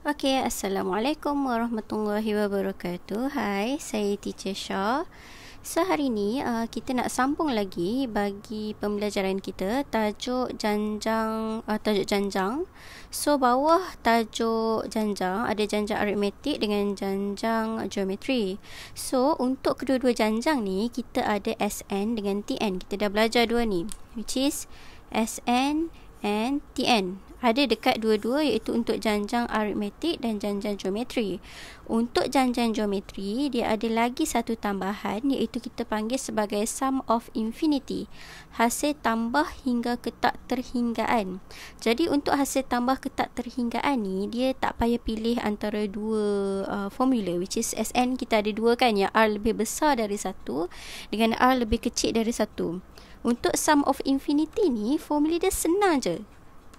Okay, Assalamualaikum warahmatullahi wabarakatuh. Hai, saya Teacher Shah. Sehari ni uh, kita nak sambung lagi bagi pembelajaran kita tajuk janjang uh, tajuk janjang. So bawah tajuk janjang ada janjang aritmetik dengan janjang geometri. So untuk kedua-dua janjang ni kita ada SN dengan TN. Kita dah belajar dua ni which is SN and TN ada dekat dua-dua iaitu untuk janjang aritmetik dan janjang geometri. Untuk janjang geometri, dia ada lagi satu tambahan iaitu kita panggil sebagai sum of infinity. Hasil tambah hingga ketak terhinggaan. Jadi untuk hasil tambah ketak terhinggaan ni, dia tak payah pilih antara dua uh, formula which is Sn kita ada dua kan yang R lebih besar dari satu dengan R lebih kecil dari satu. Untuk sum of infinity ni, formula dia senang je.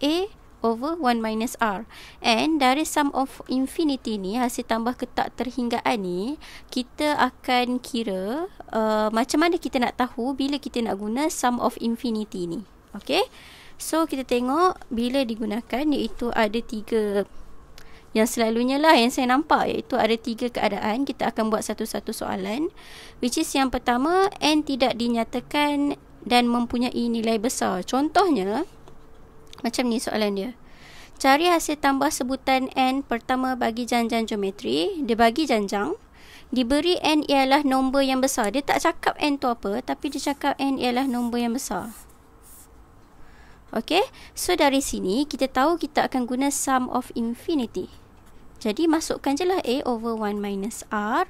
A over 1 minus R. And dari sum of infinity ni, hasil tambah ketak terhinggaan ni, kita akan kira uh, macam mana kita nak tahu bila kita nak guna sum of infinity ni. Okay? So, kita tengok bila digunakan iaitu ada tiga yang selalunya lah yang saya nampak iaitu ada tiga keadaan kita akan buat satu-satu soalan which is yang pertama n tidak dinyatakan dan mempunyai nilai besar. Contohnya, macam ni soalan dia. Cari hasil tambah sebutan N pertama bagi janjang geometri. Dia bagi janjang. Diberi N ialah nombor yang besar. Dia tak cakap N tu apa tapi dia cakap N ialah nombor yang besar. Okay. So dari sini kita tahu kita akan guna sum of infinity. Jadi masukkan je lah A over 1 minus R.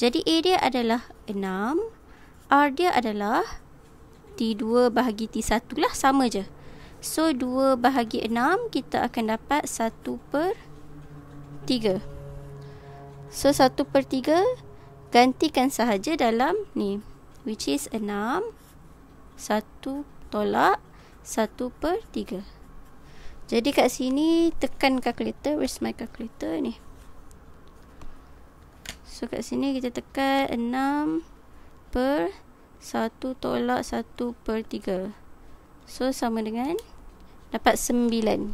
Jadi A dia adalah 6. R dia adalah T2 bahagi T1 lah sama je. So 2 bahagi 6 kita akan dapat 1 per 3. So 1 per 3 gantikan sahaja dalam ni which is 6 1 tolak 1 per 3. Jadi kat sini tekan kalkulator. where's my kalkulator ni? So kat sini kita tekan 6 per 3 satu tolak satu per tiga, So sama dengan Dapat sembilan.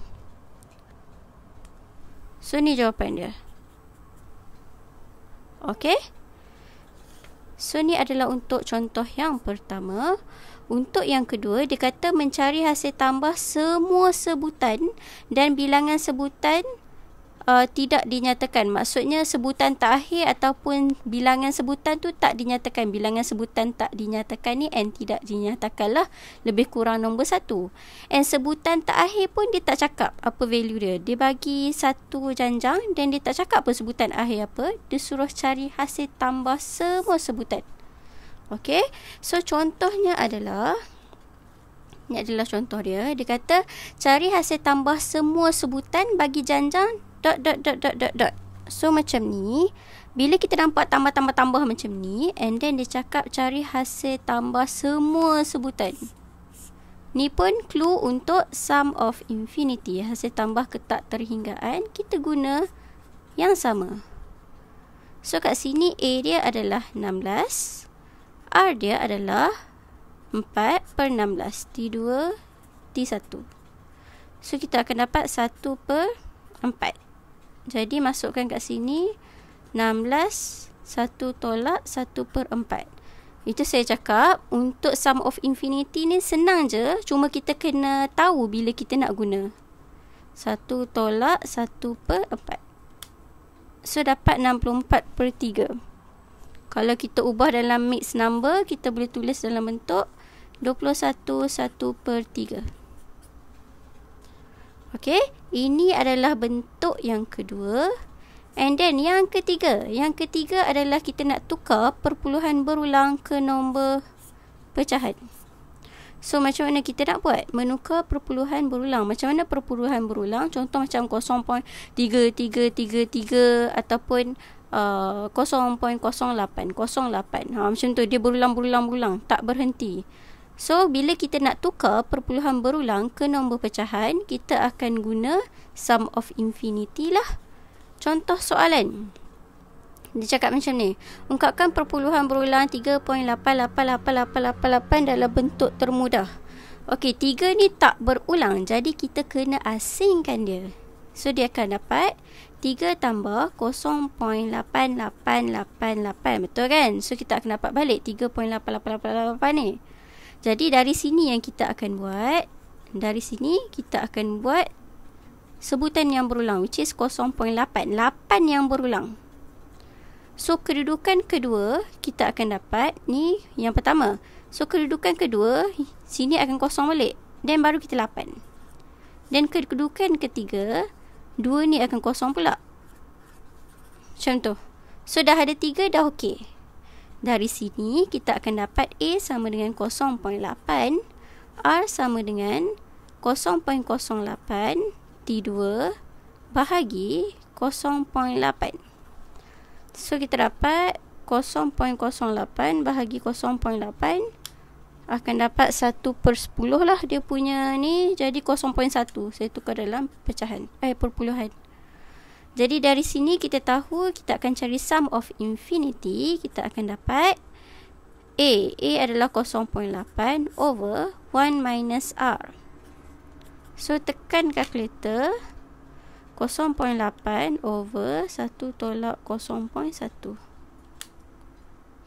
So ni jawapan dia Okay So ni adalah untuk contoh yang pertama Untuk yang kedua Dia kata mencari hasil tambah semua sebutan Dan bilangan sebutan uh, tidak dinyatakan. Maksudnya sebutan tak terakhir ataupun bilangan sebutan tu tak dinyatakan. Bilangan sebutan tak dinyatakan ni n tidak dinyatakan lah lebih kurang nombor satu. n sebutan tak terakhir pun dia tak cakap apa value dia. Dia bagi satu janjang dan dia tak cakap apa sebutan akhir apa. Dia suruh cari hasil tambah semua sebutan. Okay. So contohnya adalah ni adalah contoh dia. Dia kata cari hasil tambah semua sebutan bagi janjang dot dot dot dot dot dot. So macam ni, bila kita nampak tambah-tambah-tambah macam ni and then dia cakap cari hasil tambah semua sebutan. Ni pun clue untuk sum of infinity, hasil tambah ketak terhinggaan, kita guna yang sama. So kat sini A dia adalah 16, R dia adalah 4 per 16, T2, T1. So kita akan dapat 1 per 4. Jadi masukkan kat sini 16 1 tolak 1 per 4 Itu saya cakap Untuk sum of infinity ni senang je Cuma kita kena tahu bila kita nak guna 1 tolak 1 per 4 So dapat 64 per 3 Kalau kita ubah dalam mixed number Kita boleh tulis dalam bentuk 21 1 per 3 Okey, ini adalah bentuk yang kedua. And then yang ketiga, yang ketiga adalah kita nak tukar perpuluhan berulang ke nombor pecahan. So macam mana kita nak buat? Menukar perpuluhan berulang. Macam mana perpuluhan berulang? Contoh macam 0.3333 ataupun uh, 0.08, 08. Ha macam tu dia berulang berulang berulang tak berhenti. So bila kita nak tukar perpuluhan berulang ke nombor pecahan, kita akan guna sum of infinity lah. Contoh soalan. Dia cakap macam ni. Ungkapkan perpuluhan berulang 3.888888 dalam bentuk termudah. Okey, 3 ni tak berulang. Jadi kita kena asingkan dia. So dia akan dapat 3 tambah 0.8888. Betul kan? So kita akan dapat balik 3.8888 ni. Jadi dari sini yang kita akan buat Dari sini kita akan buat Sebutan yang berulang Which is 0.8 8 yang berulang So kedudukan kedua Kita akan dapat Ni yang pertama So kedudukan kedua Sini akan kosong balik Then baru kita 8 Then kedudukan ketiga 2 ni akan kosong pula Contoh tu So dah ada 3 dah okey dari sini kita akan dapat A sama dengan 0.8 R sama dengan 0.08 T2 bahagi 0.8 So kita dapat 0.08 bahagi 0.8 akan dapat 1 per 10 lah dia punya ni jadi 0.1 saya tukar dalam pecahan eh perpuluhan jadi dari sini kita tahu kita akan cari sum of infinity. Kita akan dapat A. A adalah 0.8 over 1 minus R. So tekan kalkulator 0.8 over 1 tolak 0.1.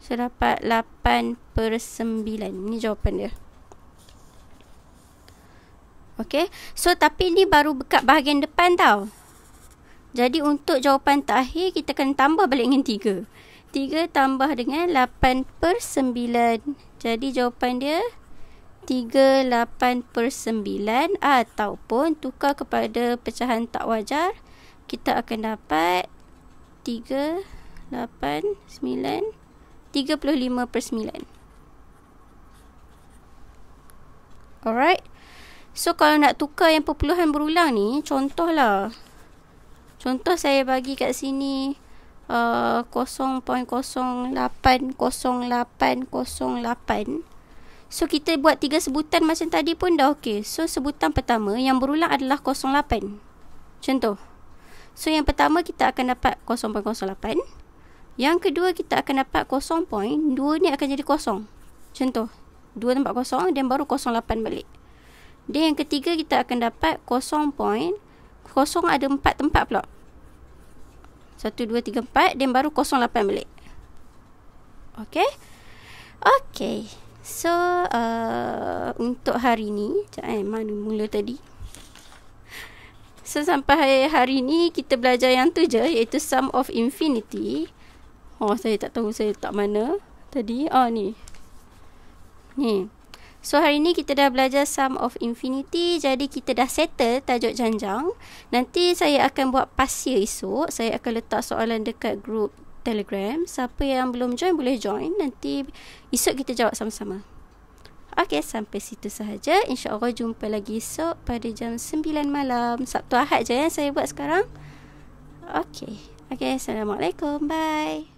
So dapat 8 per 9. Ini jawapan dia. Okay. So tapi ni baru dekat bahagian depan tau. Jadi untuk jawapan terakhir kita akan tambah balik dengan 3. 3 tambah dengan 8 per 9. Jadi jawapan dia 3, 8 per 9 ataupun tukar kepada pecahan tak wajar. Kita akan dapat 3, 8, 9, 35 per 9. Alright. So kalau nak tukar yang perpuluhan berulang ni, contohlah Contoh saya bagi kat sini uh, 0.08.08.08 So kita buat tiga sebutan macam tadi pun dah okey. So sebutan pertama yang berulang adalah 08. Contoh. So yang pertama kita akan dapat 0.08. Yang kedua kita akan dapat 0.2 ni akan jadi kosong. Contoh. 2 tempat kosong dan baru 08 balik. Dan yang ketiga kita akan dapat kosong ada empat tempat pula. Satu, dua, tiga, empat. Dan baru kosong lapan balik. Okay. Okay. So, uh, untuk hari ni. Sekejap eh, mana mula tadi. So, sampai hari ni kita belajar yang tu je. Iaitu sum of infinity. Oh, saya tak tahu saya tak mana. Tadi. Oh, ni. Ni. Hmm. So hari ni kita dah belajar sum of infinity jadi kita dah settle tajuk janjang. Nanti saya akan buat pasir esok. Saya akan letak soalan dekat group Telegram. Siapa yang belum join boleh join. Nanti esok kita jawab sama-sama. Okey, sampai situ sahaja. InsyaAllah jumpa lagi esok pada jam 9 malam. Sabtu Ahad je yang saya buat sekarang. Okey. okay, Assalamualaikum. Bye.